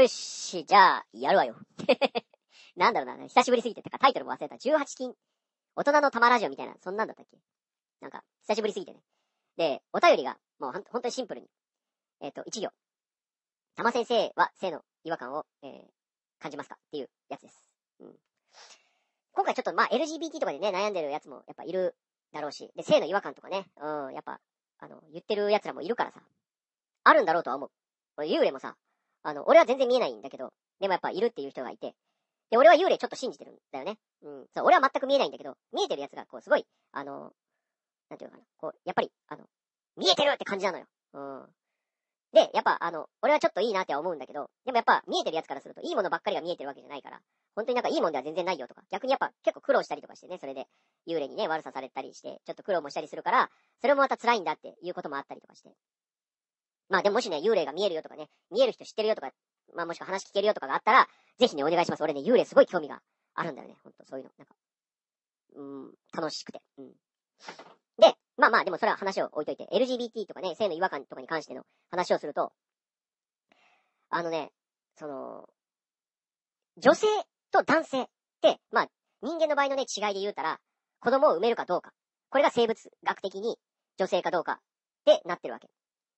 よし、じゃあ、やるわよ。なんだろうな、久しぶりすぎて、とかタイトルも忘れた。18金。大人の玉ラジオみたいな、そんなんだったっけなんか、久しぶりすぎてね。で、お便りが、もうほんとにシンプルに。えっ、ー、と、1行。玉先生は性の違和感を、えー、感じますかっていうやつです。うん。今回ちょっと、まあ、LGBT とかでね、悩んでるやつもやっぱいるだろうし、で、性の違和感とかね、うん、やっぱ、あの、言ってるやつらもいるからさ、あるんだろうとは思う。俺、幽霊もさ、あの、俺は全然見えないんだけど、でもやっぱいるっていう人がいて、で、俺は幽霊ちょっと信じてるんだよね。うん。そう、俺は全く見えないんだけど、見えてるやつが、こう、すごい、あの、なんていうのかな、こう、やっぱり、あの、見えてるって感じなのよ。うん。で、やっぱ、あの、俺はちょっといいなっては思うんだけど、でもやっぱ、見えてるやつからすると、いいものばっかりが見えてるわけじゃないから、本当になんかいいもんでは全然ないよとか、逆にやっぱ結構苦労したりとかしてね、それで、幽霊にね、悪さされたりして、ちょっと苦労もしたりするから、それもまた辛いんだっていうこともあったりとかして。まあでももしね、幽霊が見えるよとかね、見える人知ってるよとか、まあもしくは話聞けるよとかがあったら、ぜひね、お願いします。俺ね、幽霊すごい興味があるんだよね。ほんと、そういうの。なんか、うん、楽しくて。うん。で、まあまあ、でもそれは話を置いといて、LGBT とかね、性の違和感とかに関しての話をすると、あのね、その、女性と男性って、まあ、人間の場合のね、違いで言うたら、子供を産めるかどうか。これが生物学的に女性かどうかってなってるわけ。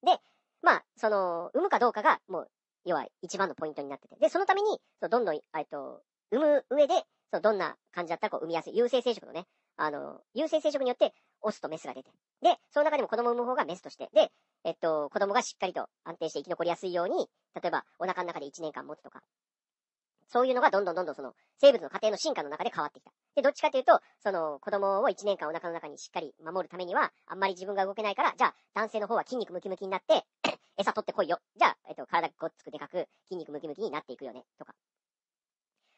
で、まあ、その、産むかどうかが、もう、要は一番のポイントになってて。で、そのために、そのどんどん、えっと、産む上で、そのどんな感じだったらこう産みやすい。優性生殖のね、あの、優性生殖によって、オスとメスが出て。で、その中でも子供を産む方がメスとして。で、えっと、子供がしっかりと安定して生き残りやすいように、例えばお腹の中で1年間持つとか、そういうのがどんどんどんどんその生物の過程の進化の中で変わってきた。で、どっちかというと、その、子供を1年間お腹の中にしっかり守るためには、あんまり自分が動けないから、じゃあ、男性の方は筋肉ムキムキになって 餌取ってこいよ。じゃあ、えっと、体ごっつくでかく、筋肉ムキムキになっていくよね。とか。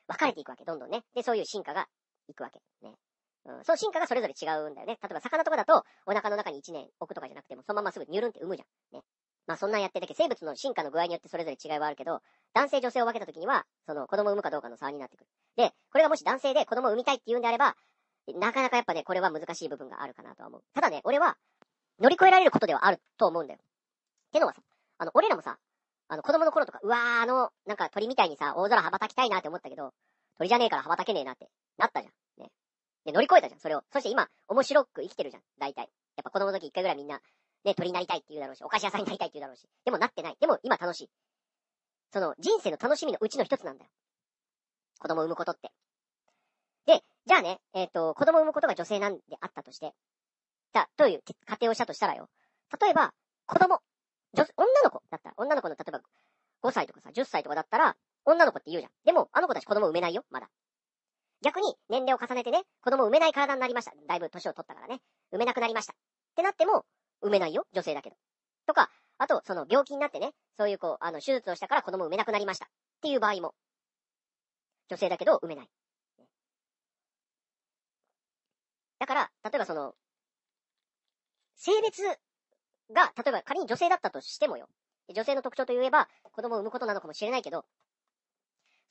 分かれていくわけ、どんどんね。で、そういう進化がいくわけ。ね。うん、その進化がそれぞれ違うんだよね。例えば魚とかだと、お腹の中に1年置くとかじゃなくても、そのまますぐニュルンって産むじゃん。ね。まあそんなんやってるだけ生物の進化の具合によってそれぞれ違いはあるけど、男性女性を分けた時には、その子供を産むかどうかの差になってくる。で、これがもし男性で子供を産みたいって言うんであれば、なかなかやっぱね、これは難しい部分があるかなとは思う。ただね、俺は、乗り越えられることではあると思うんだよ。ってのはさ、あの、俺らもさ、あの、子供の頃とか、うわー、あの、なんか鳥みたいにさ、大空羽ばたきたいなって思ったけど、鳥じゃねえから羽ばたけねえなって、なったじゃん。ね。で、乗り越えたじゃん、それを。そして今、面白く生きてるじゃん、大体。やっぱ子供の時一回ぐらいみんな、ね、鳥になりたいって言うだろうし、お菓子屋さんになりたいって言うだろうし。でもなってない。でも今楽しい。その人生の楽しみのうちの一つなんだよ。子供を産むことって。で、じゃあね、えっ、ー、と、子供を産むことが女性なんであったとして、だ、という仮定をしたとしたらよ。例えば、子供、女、女の子だったら、女の子の例えば5歳とかさ、10歳とかだったら、女の子って言うじゃん。でも、あの子たち子供産めないよ、まだ。逆に、年齢を重ねてね、子供産めない体になりました。だいぶ年を取ったからね、産めなくなりました。ってなっても、産めないよ、女性だけど。とか、あと、その病気になってね、そういうこう、あの、手術をしたから子供産めなくなりました。っていう場合も、女性だけど産めない。だから、例えばその、性別が、例えば仮に女性だったとしてもよ。女性の特徴といえば、子供を産むことなのかもしれないけど、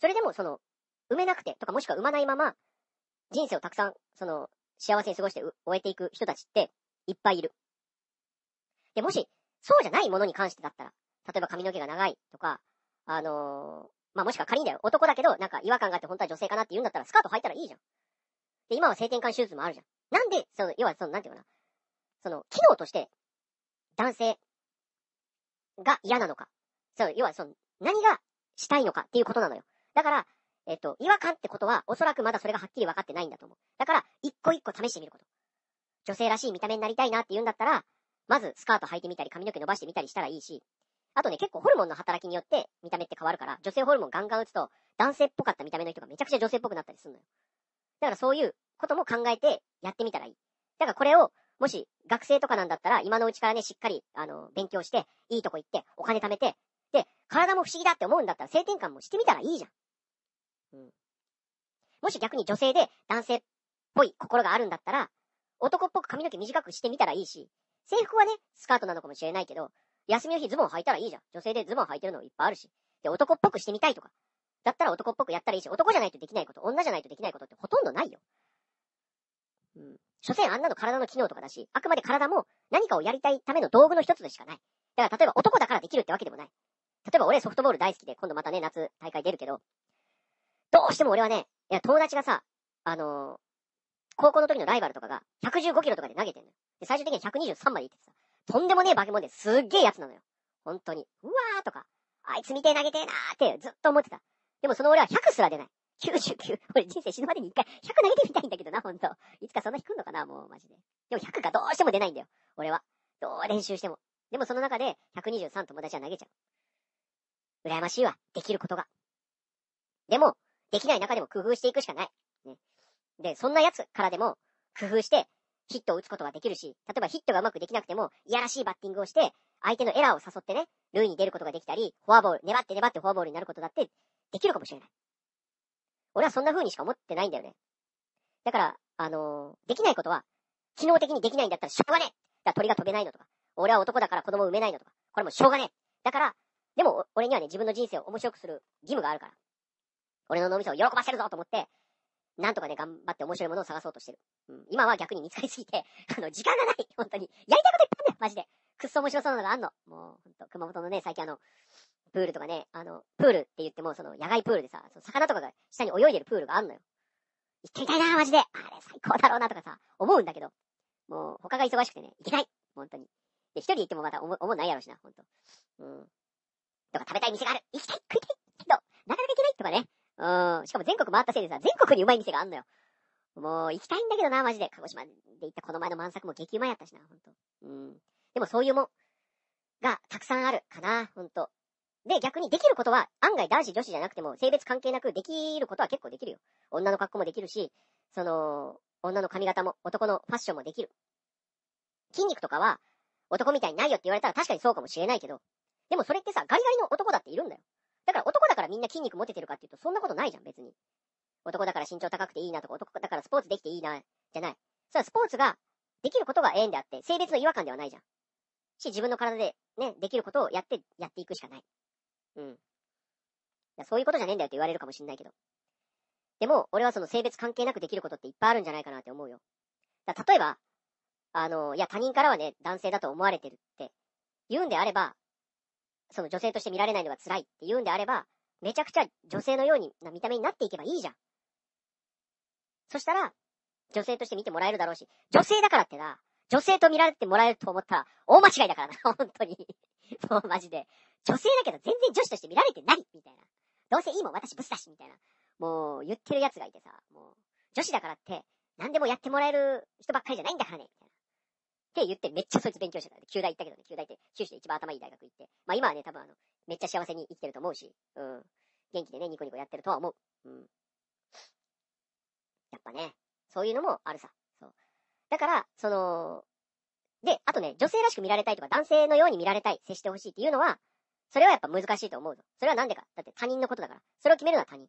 それでもその、産めなくてとかもしくは産まないまま、人生をたくさん、その、幸せに過ごして終えていく人たちって、いっぱいいる。で、もし、そうじゃないものに関してだったら、例えば髪の毛が長いとか、あのー、まあ、もしくは仮にだよ。男だけど、なんか違和感があって本当は女性かなって言うんだったら、スカート履いたらいいじゃん。で、今は性転換手術もあるじゃん。なんで、その、要はその、なんていうかな。その、機能として、男性が嫌なのか。そう、要はその、何がしたいのかっていうことなのよ。だから、えっと、違和感ってことは、おそらくまだそれがはっきり分かってないんだと思う。だから、一個一個試してみること。女性らしい見た目になりたいなって言うんだったら、まずスカート履いてみたり、髪の毛伸ばしてみたりしたらいいし、あとね、結構ホルモンの働きによって見た目って変わるから、女性ホルモンガンガン打つと、男性っぽかった見た目の人がめちゃくちゃ女性っぽくなったりするのよ。だからそういうことも考えてやってみたらいい。だからこれを、もし学生とかなんだったら、今のうちからね、しっかり、あの、勉強して、いいとこ行って、お金貯めて、で、体も不思議だって思うんだったら、性転換もしてみたらいいじゃん。うん。もし逆に女性で男性っぽい心があるんだったら、男っぽく髪の毛短くしてみたらいいし、制服はね、スカートなのかもしれないけど、休みの日ズボン履いたらいいじゃん。女性でズボン履いてるのいっぱいあるし。で、男っぽくしてみたいとか。だったら男っぽくやったらいいし、男じゃないとできないこと、女じゃないとできないことってほとんどないよ。うん。所詮あんなの体の機能とかだし、あくまで体も何かをやりたいための道具の一つでしかない。だから例えば男だからできるってわけでもない。例えば俺ソフトボール大好きで、今度またね、夏大会出るけど、どうしても俺はね、いや友達がさ、あの高校の時のライバルとかが、115キロとかで投げてんのよ。で、最終的に123まで行ってさ、とんでもねえ化け物ですっげえやつなのよ。本当に。うわーとか、あいつ見て投げてえなーってずっと思ってた。でもその俺は100すら出ない。99。俺人生死ぬまでに1回100投げてみたいんだけどな、ほんと。いつかそんな引くんのかな、もうマジで。でも100がどうしても出ないんだよ。俺は。どう練習しても。でもその中で123友達は投げちゃう。羨ましいわ。できることが。でも、できない中でも工夫していくしかない。で、そんなやつからでも工夫してヒットを打つことができるし、例えばヒットがうまくできなくても、いやらしいバッティングをして、相手のエラーを誘ってね、塁に出ることができたり、フォアボール、粘って粘ってフォアボールになることだって、できるかもしれない。俺はそんな風にしか思ってないんだよね。だから、あのー、できないことは、機能的にできないんだったらしょうがねえだ鳥が飛べないのとか、俺は男だから子供産めないのとか、これもしょうがねえだから、でも、俺にはね、自分の人生を面白くする義務があるから。俺の脳みそを喜ばせるぞと思って、なんとかね、頑張って面白いものを探そうとしてる。うん。今は逆に見つかりすぎて、あの、時間がない。本当に。やりたいこといっぱいあんだよ、マジで。くっそ面白そうなのがあんの。もう、ほんと、熊本のね、最近あの、プールとかね、あの、プールって言っても、その、野外プールでさ、その魚とかが下に泳いでるプールがあんのよ。行ってみたいな、マジで。あれ最高だろうな、とかさ、思うんだけど、もう、他が忙しくてね、行けない。本当に。で、一人行ってもまた思、思うないやろうしな、ほんと。うん。とか食べたい店がある。行きたい食いたいけど、なかなか行けないとかね。うん。しかも全国回ったせいでさ、全国にうまい店があんのよ。もう、行きたいんだけどな、マジで。鹿児島で行ったこの前の満作も激うまいやったしな、ほんと。うん。でもそういうもんがたくさんあるかな、ほんと。で、逆にできることは、案外男子女子じゃなくても、性別関係なくできることは結構できるよ。女の格好もできるし、その、女の髪型も、男のファッションもできる。筋肉とかは、男みたいにないよって言われたら確かにそうかもしれないけど、でもそれってさ、ガリガリの男だっているんだよ。だから男だからみんな筋肉持ててるかっていうとそんなことないじゃん、別に。男だから身長高くていいなとか、男だからスポーツできていいな、じゃない。それはスポーツができることが縁であって、性別の違和感ではないじゃん。し、自分の体でね、できることをやって、やっていくしかない。うん。そういうことじゃねえんだよって言われるかもしんないけど。でも、俺はその性別関係なくできることっていっぱいあるんじゃないかなって思うよ。だ例えば、あの、いや他人からはね、男性だと思われてるって言うんであれば、その女性として見られないのが辛いって言うんであれば、めちゃくちゃ女性のような見た目になっていけばいいじゃん。そしたら、女性として見てもらえるだろうし、女性だからってな、女性と見られてもらえると思ったら、大間違いだからな、本当に。もうマジで。女性だけど全然女子として見られてないみたいな。どうせいいもん私ブスだしみたいな。もう言ってる奴がいてさ、もう、女子だからって、何でもやってもらえる人ばっかりじゃないんだからね。って言って、めっちゃそいつ勉強してた。旧大行ったけどね、旧大って、九州で一番頭いい大学行って。まあ今はね、多分あの、めっちゃ幸せに生きてると思うし、うん。元気でね、ニコニコやってるとは思う。うん。やっぱね、そういうのもあるさ。そう。だから、その、で、あとね、女性らしく見られたいとか、男性のように見られたい、接してほしいっていうのは、それはやっぱ難しいと思うぞ。それはなんでか。だって他人のことだから。それを決めるのは他人。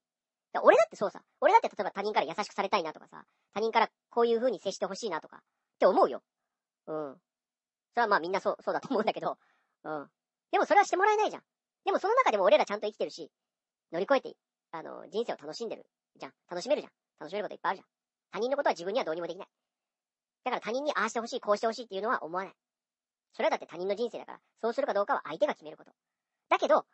だ俺だってそうさ。俺だって例えば他人から優しくされたいなとかさ、他人からこういう風に接してほしいなとか、って思うよ。うん。それはまあみんなそう、そうだと思うんだけど、うん。でもそれはしてもらえないじゃん。でもその中でも俺らちゃんと生きてるし、乗り越えて、あの、人生を楽しんでるじゃん。楽しめるじゃん。楽しめることいっぱいあるじゃん。他人のことは自分にはどうにもできない。だから他人にああしてほしい、こうしてほしいっていうのは思わない。それはだって他人の人生だから、そうするかどうかは相手が決めること。だけど、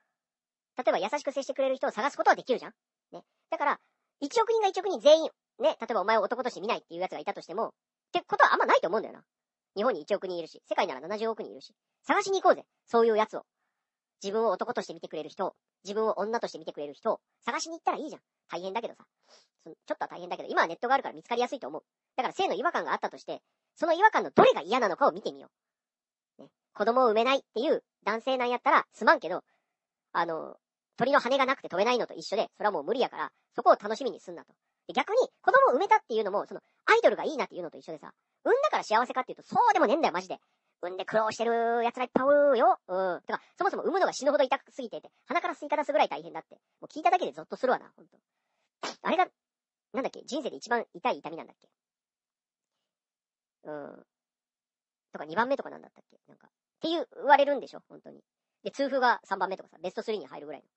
例えば優しく接してくれる人を探すことはできるじゃん。ね。だから、1億人が1億人全員、ね、例えばお前を男として見ないっていうやつがいたとしても、ってことはあんまないと思うんだよな。日本に1億人いるし、世界なら70億人いるし、探しに行こうぜ。そういうやつを。自分を男として見てくれる人自分を女として見てくれる人を探しに行ったらいいじゃん。大変だけどさ。ちょっとは大変だけど、今はネットがあるから見つかりやすいと思う。だから性の違和感があったとして、その違和感のどれが嫌なのかを見てみよう。ね、子供を産めないっていう男性なんやったらすまんけど、あの、鳥の羽がなくて飛べないのと一緒で、それはもう無理やから、そこを楽しみにすんなと。逆に、子供を産めたっていうのも、その、アイドルがいいなっていうのと一緒でさ、産んだから幸せかっていうと、そうでもねえんだよ、マジで。産んで苦労してる奴らいっぱいおるよ。うん。てか、そもそも産むのが死ぬほど痛すぎてて、鼻から吸い出すぐらい大変だって。もう聞いただけでゾッとするわな、ほんと。あれが、なんだっけ、人生で一番痛い痛みなんだっけ。うん。とか二番目とかなんだったっけなんか。っていう、言われるんでしょ本当に。で、痛風が3番目とかさ、ベスト3に入るぐらいの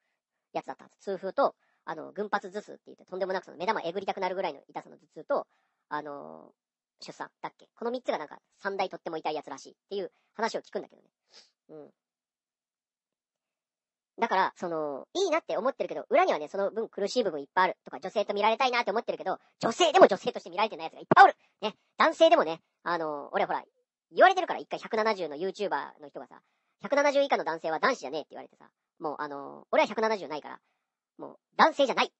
やつだったんです。痛風と、あの、群発頭痛って言って、とんでもなくその目玉えぐりたくなるぐらいの痛さの頭痛と、あのー、出産だっけこの三つがなんか三大とっても痛いやつらしいっていう話を聞くんだけどね。うん。だから、その、いいなって思ってるけど、裏にはね、その分苦しい部分いっぱいあるとか、女性と見られたいなって思ってるけど、女性でも女性として見られてないやつがいっぱいおるね、男性でもね、あのー、俺ほら、言われてるから、一回170の YouTuber の人がさ、170以下の男性は男子じゃねえって言われてさ、もうあのー、俺は170ないから、もう、男性じゃない。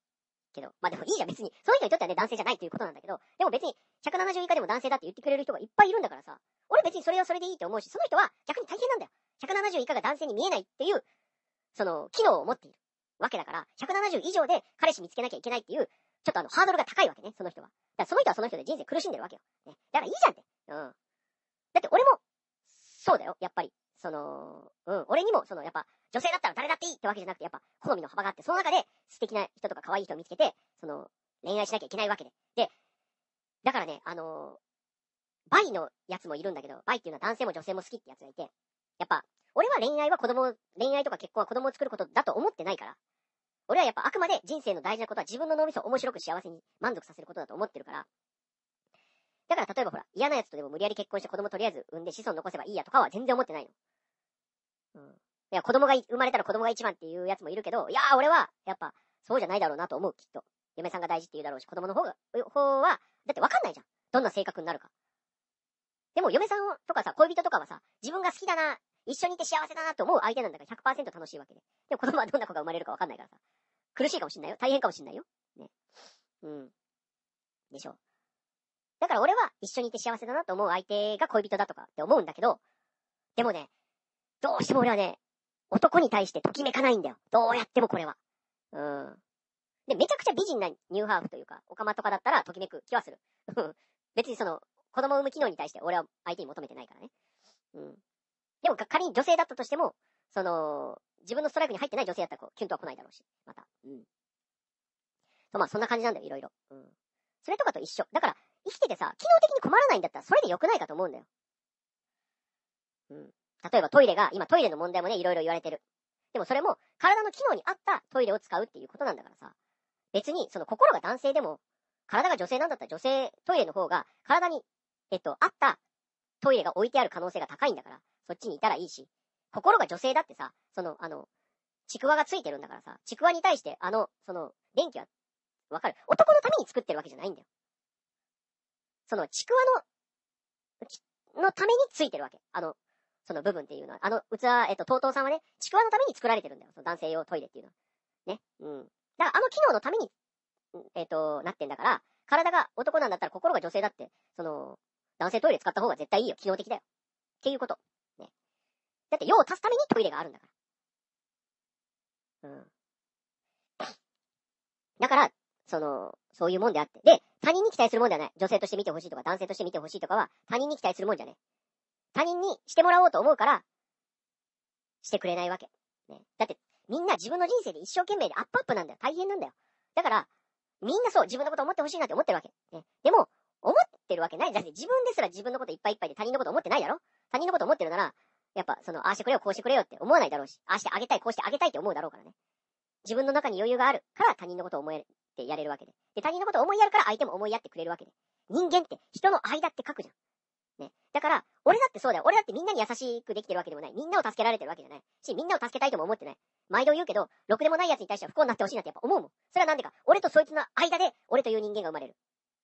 けど、まあでもいいじゃん、別に。その人にとってはね、男性じゃないっていうことなんだけど、でも別に、170以下でも男性だって言ってくれる人がいっぱいいるんだからさ、俺別にそれはそれでいいと思うし、その人は逆に大変なんだよ。170以下が男性に見えないっていう、その、機能を持っているわけだから、170以上で彼氏見つけなきゃいけないっていう、ちょっとあの、ハードルが高いわけね、その人は。だからその人はその人で人生苦しんでるわけよ。ね。だからいいじゃんって。うん。だって俺も、そうだよ、やっぱり。その、うん、俺にも、その、やっぱ、女性だったら誰だっていいってわけじゃなくて、やっぱ、好みの幅があって、その中で、素敵な人とか可愛い人を見つけて、その、恋愛しなきゃいけないわけで。で、だからね、あのー、バイのやつもいるんだけど、バイっていうのは男性も女性も好きってやつがいて、やっぱ、俺は恋愛は子供、恋愛とか結婚は子供を作ることだと思ってないから、俺はやっぱあくまで人生の大事なことは自分の脳みそを面白く幸せに満足させることだと思ってるから、だから例えばほら、嫌な奴とでも無理やり結婚して子供とりあえず産んで子孫残せばいいやとかは全然思ってないの。うん。いや、子供が、生まれたら子供が一番っていう奴もいるけど、いやー俺は、やっぱ、そうじゃないだろうなと思う、きっと。嫁さんが大事って言うだろうし、子供の方が、方は、だってわかんないじゃん。どんな性格になるか。でも嫁さんとかさ、恋人とかはさ、自分が好きだな、一緒にいて幸せだなと思う相手なんだから100%楽しいわけで。でも子供はどんな子が生まれるかわかんないからさ。苦しいかもしんないよ。大変かもしんないよ。ね。うん。でしょ。だから俺は一緒にいて幸せだなと思う相手が恋人だとかって思うんだけど、でもね、どうしても俺はね、男に対してときめかないんだよ。どうやってもこれは。うん。で、めちゃくちゃ美人なニューハーフというか、オカマとかだったらときめく気はする。別にその、子供産む機能に対して俺は相手に求めてないからね。うん。でも仮に女性だったとしても、その、自分のストライクに入ってない女性だったらこう、キュンとは来ないだろうし、また。うん。と、まあそんな感じなんだよ、いろいろ。うん。それとかと一緒。だから、生きててさ、機能的に困らないんだったらそれで良くないかと思うんだよ。うん。例えばトイレが、今トイレの問題もね、いろいろ言われてる。でもそれも、体の機能に合ったトイレを使うっていうことなんだからさ。別に、その心が男性でも、体が女性なんだったら女性トイレの方が、体に、えっと、合ったトイレが置いてある可能性が高いんだから、そっちにいたらいいし、心が女性だってさ、その、あの、ちくわがついてるんだからさ、ちくわに対して、あの、その、電気は、わかる。男のために作ってるわけじゃないんだよ。その、ちくわの、のためについてるわけ。あの、その部分っていうのは。あの、器、えっと、とうとうさんはね、ちくわのために作られてるんだよ。その男性用トイレっていうのは。ね。うん。だから、あの機能のために、えっと、なってんだから、体が男なんだったら心が女性だって、その、男性トイレ使った方が絶対いいよ。機能的だよ。っていうこと。ね。だって、用を足すためにトイレがあるんだから。うん。だから、その、そういうもんであって。で、他人に期待するもんではない。女性として見てほしいとか、男性として見てほしいとかは、他人に期待するもんじゃね他人にしてもらおうと思うから、してくれないわけ。ね。だって、みんな自分の人生で一生懸命でアップアップなんだよ。大変なんだよ。だから、みんなそう、自分のこと思ってほしいなって思ってるわけ。ね。でも、思ってるわけない。だって自分ですら自分のこといっぱいいっぱいで他人のこと思ってないだろ他人のこと思ってるなら、やっぱ、その、ああしてくれよ、こうしてくれよって思わないだろうし、ああしてあげたい、こうしてあげたいって思うだろうからね。自分の中に余裕があるから他人のことを思えってやれるわけで。で、他人のことを思いやるから相手も思いやってくれるわけで。人間って人の間って書くじゃん。ね。だから、俺だってそうだよ。俺だってみんなに優しくできてるわけでもない。みんなを助けられてるわけじゃない。し、みんなを助けたいとも思ってない。毎度言うけど、ろくでもない奴に対しては不幸になってほしいなってやっぱ思うもん。それはなんでか。俺とそいつの間で、俺という人間が生まれる。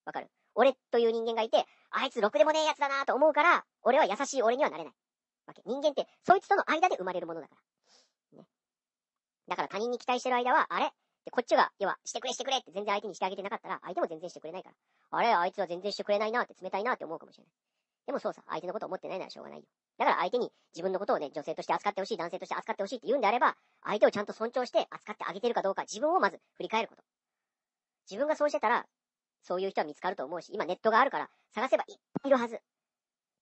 わかる俺という人間がいて、あいつろくでもねえ奴だなと思うから、俺は優しい俺にはなれない。わけ。人間って、そいつとの間で生まれるものだから。ね。だから他人に期待してる間は、あれで、こっちが、要は、してくれしてくれって全然相手にしてあげてなかったら、相手も全然してくれないから。あれ、あいつは全然してくれないなって冷たいなって思うかもしれない。でもそうさ、相手のこと思ってないならしょうがないよ。だから相手に自分のことをね、女性として扱ってほしい、男性として扱ってほしいって言うんであれば、相手をちゃんと尊重して扱ってあげてるかどうか、自分をまず振り返ること。自分がそうしてたら、そういう人は見つかると思うし、今ネットがあるから、探せばいっぱいいるはず。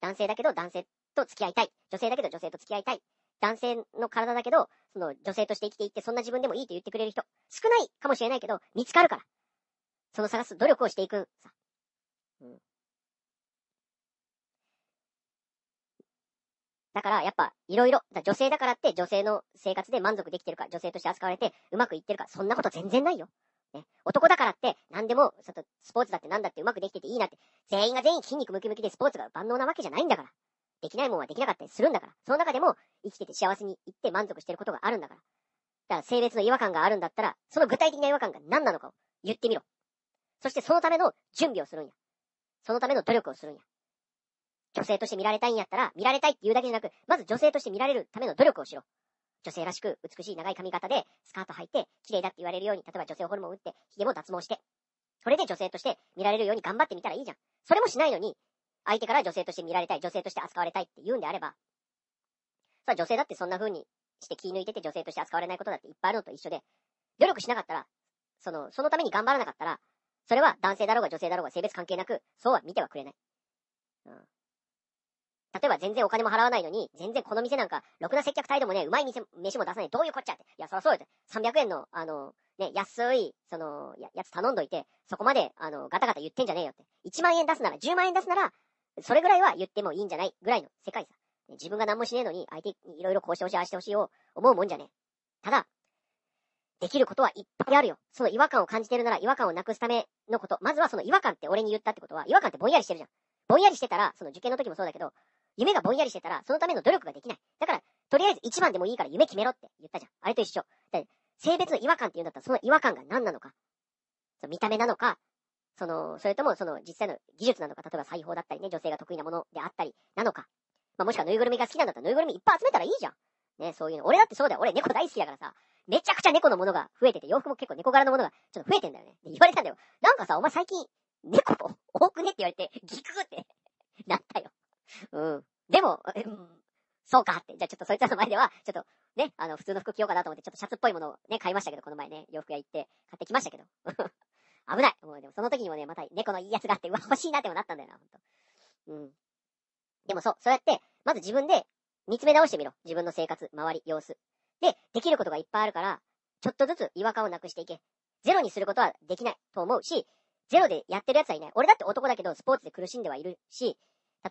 男性だけど男性と付き合いたい。女性だけど女性と付き合いたい。男性の体だけど、その女性として生きていって、そんな自分でもいいと言ってくれる人、少ないかもしれないけど、見つかるから。その探す努力をしていくさ。うん。だから、やっぱ、いろいろ、女性だからって女性の生活で満足できてるか、女性として扱われてうまくいってるか、そんなこと全然ないよ。ね、男だからって、何でも、スポーツだって何だってうまくできてていいなって、全員が全員筋肉ムキムキでスポーツが万能なわけじゃないんだから。できないもんはできなかったりするんだから。その中でも、生きてて幸せに行って満足してることがあるんだから。だから性別の違和感があるんだったら、その具体的な違和感が何なのかを言ってみろ。そしてそのための準備をするんや。そのための努力をするんや。女性として見られたいんやったら、見られたいって言うだけじゃなく、まず女性として見られるための努力をしろ。女性らしく美しい長い髪型でスカート履いて綺麗だって言われるように、例えば女性ホルモン打って、髭も脱毛して。それで女性として見られるように頑張ってみたらいいじゃん。それもしないのに、相手から女性として見られたい、女性として扱われたいって言うんであれば、さあ女性だってそんな風にして気抜いてて女性として扱われないことだっていっぱいあるのと一緒で、努力しなかったら、その、そのために頑張らなかったら、それは男性だろうが女性だろうが性別関係なく、そうは見てはくれない。うん。例えば全然お金も払わないのに、全然この店なんか、ろくな接客態度もね、うまい店、飯も出さない。どういうこっちゃって。いや、そらそうよって。300円の、あの、ね、安い、その、や、やつ頼んどいて、そこまで、あの、ガタガタ言ってんじゃねえよって。1万円出すなら、10万円出すなら、それぐらいは言ってもいいんじゃないぐらいの世界さ。自分が何もしねえのに相手にいろいろ交渉しあしてほしいを思うもんじゃねえ。ただ、できることはいっぱいあるよ。その違和感を感じてるなら違和感をなくすためのこと。まずはその違和感って俺に言ったってことは、違和感ってぼんやりしてるじゃん。ぼんやりしてたら、その受験の時もそうだけど、夢がぼんやりしてたら、そのための努力ができない。だから、とりあえず一番でもいいから夢決めろって言ったじゃん。あれと一緒。性別の違和感って言うんだったら、その違和感が何なのか。その見た目なのか、その、それともその実際の技術なのか、例えば裁縫だったりね、女性が得意なものであったりなのか、まあ、もしくはぬいぐるみが好きなんだったらぬいぐるみいっぱい集めたらいいじゃん。ね、そういうの。俺だってそうだよ。俺猫大好きだからさ、めちゃくちゃ猫のものが増えてて、洋服も結構猫柄のものがちょっと増えてんだよね。言われたんだよ。なんかさ、お前最近、猫多くねって言われて、ギクってなったよ。うん。でも、うん、そうかって。じゃあちょっとそいつらの前では、ちょっとね、あの、普通の服着ようかなと思って、ちょっとシャツっぽいものをね、買いましたけど、この前ね、洋服屋行って買ってきましたけど。危ないもうでもその時にもね、また猫のいいやつがあって、うわ、欲しいなってもなったんだよな、ほんと。うん。でもそう、そうやって、まず自分で見つめ直してみろ。自分の生活、周り、様子。で、できることがいっぱいあるから、ちょっとずつ違和感をなくしていけ。ゼロにすることはできないと思うし、ゼロでやってる奴はいない。俺だって男だけど、スポーツで苦しんではいるし、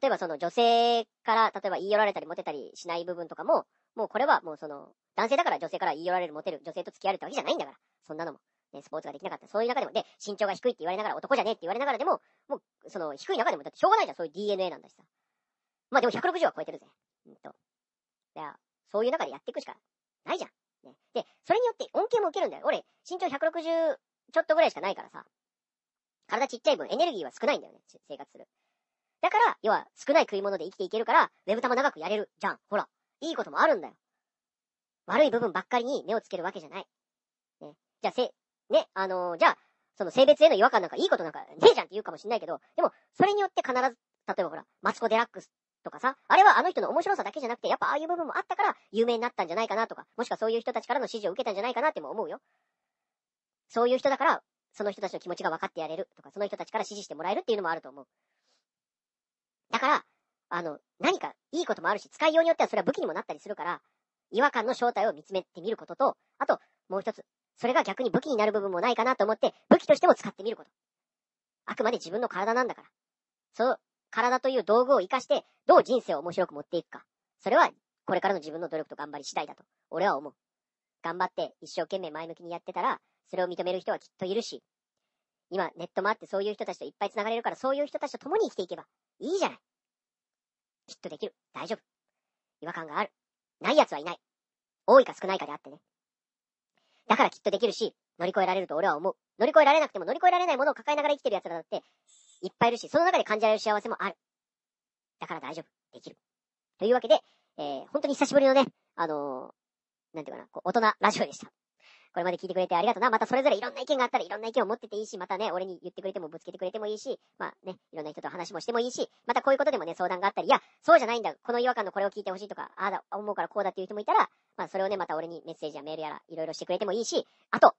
例えばその女性から、例えば言い寄られたりモテたりしない部分とかも、もうこれはもうその、男性だから女性から言い寄られるモテる、女性と付き合えるってわけじゃないんだから。そんなのも。ね、スポーツができなかった。そういう中でも、で、身長が低いって言われながら、男じゃねえって言われながらでも、もう、その、低い中でも、だってしょうがないじゃん、そういう DNA なんだしさ。まあでも160は超えてるぜ。うんと。だから、そういう中でやっていくしかないじゃん。ね、で、それによって恩恵も受けるんだよ。俺、身長160ちょっとぐらいしかないからさ、体ちっちゃい分エネルギーは少ないんだよね、生活する。だから、要は少ない食い物で生きていけるから、ウェブ玉長くやれるじゃん。ほら、いいこともあるんだよ。悪い部分ばっかりに目をつけるわけじゃない。ね。じゃあ、せ、ね、あのー、じゃあ、その性別への違和感なんかいいことなんかねえじゃんって言うかもしんないけど、でも、それによって必ず、例えばほら、マツコデラックスとかさ、あれはあの人の面白さだけじゃなくて、やっぱああいう部分もあったから、有名になったんじゃないかなとか、もしくはそういう人たちからの指示を受けたんじゃないかなっても思うよ。そういう人だから、その人たちの気持ちが分かってやれるとか、その人たちから指示してもらえるっていうのもあると思う。だから、あの、何かいいこともあるし、使いようによってはそれは武器にもなったりするから、違和感の正体を見つめてみることと、あと、もう一つ、それが逆に武器になる部分もないかなと思って、武器としても使ってみること。あくまで自分の体なんだから。そう、体という道具を活かして、どう人生を面白く持っていくか。それは、これからの自分の努力と頑張り次第だと、俺は思う。頑張って一生懸命前向きにやってたら、それを認める人はきっといるし、今ネットもあってそういう人たちといっぱい繋がれるから、そういう人たちと共に生きていけば、いいじゃない。きっとできる。大丈夫。違和感がある。ない奴はいない。多いか少ないかであってね。だからきっとできるし、乗り越えられると俺は思う。乗り越えられなくても乗り越えられないものを抱えながら生きてる奴らだって、いっぱいいるし、その中で感じられる幸せもある。だから大丈夫。できる。というわけで、えー、本当に久しぶりのね、あのー、なんていうかな、こう、大人ラジオでした。これまで聞いてくれてありがとうな。またそれぞれいろんな意見があったらいろんな意見を持ってていいし、またね、俺に言ってくれてもぶつけてくれてもいいし、まあね、いろんな人と話もしてもいいし、またこういうことでもね、相談があったり、いや、そうじゃないんだ。この違和感のこれを聞いてほしいとか、ああだ、思うからこうだっていう人もいたら、まあそれをね、また俺にメッセージやメールやらいろいろしてくれてもいいし、あと、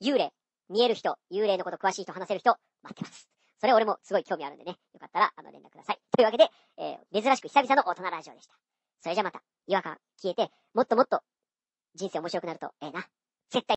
幽霊、見える人、幽霊のこと詳しい人話せる人、待ってます。それ俺もすごい興味あるんでね、よかったらあの連絡ください。というわけで、えー、珍しく久々の大人ラジオでした。それじゃまた、違和感消えて、もっともっと人生面白くなるとええな。絶対